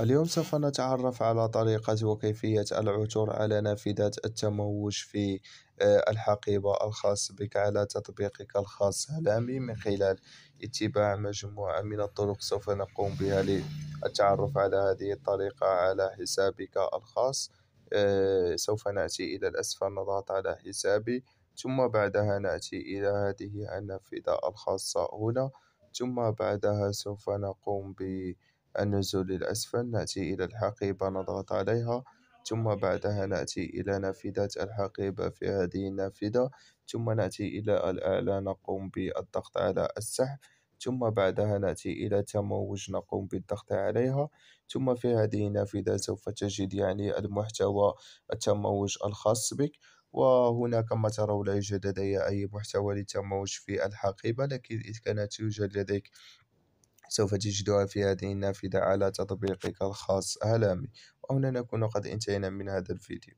اليوم سوف نتعرف على طريقة وكيفية العثور على نافذة التموج في آه، الحقيبة الخاص بك على تطبيقك الخاص سلامي من خلال اتباع مجموعة من الطرق سوف نقوم بها للتعرف على هذه الطريقة على حسابك الخاص آه، سوف نأتي إلى الأسفل نضغط على حسابي ثم بعدها نأتي إلى هذه النافذة الخاصة هنا ثم بعدها سوف نقوم ب النزول الأسفل نأتي إلى الحقيبة نضغط عليها ثم بعدها نأتي إلى نافذة الحقيبة في هذه النافذة ثم نأتي إلى الأعلى نقوم بالضغط على السحب ثم بعدها نأتي إلى تموج نقوم بالضغط عليها ثم في هذه النافذة سوف تجد يعني المحتوى التموج الخاص بك وهنا كما ترون لا يوجد لدي أي محتوى للتموج في الحقيبة لكن إذ كانت توجد لديك سوف تجدها في هذه النافذة على تطبيقك الخاص هلامي وهنا نكون قد انتهينا من هذا الفيديو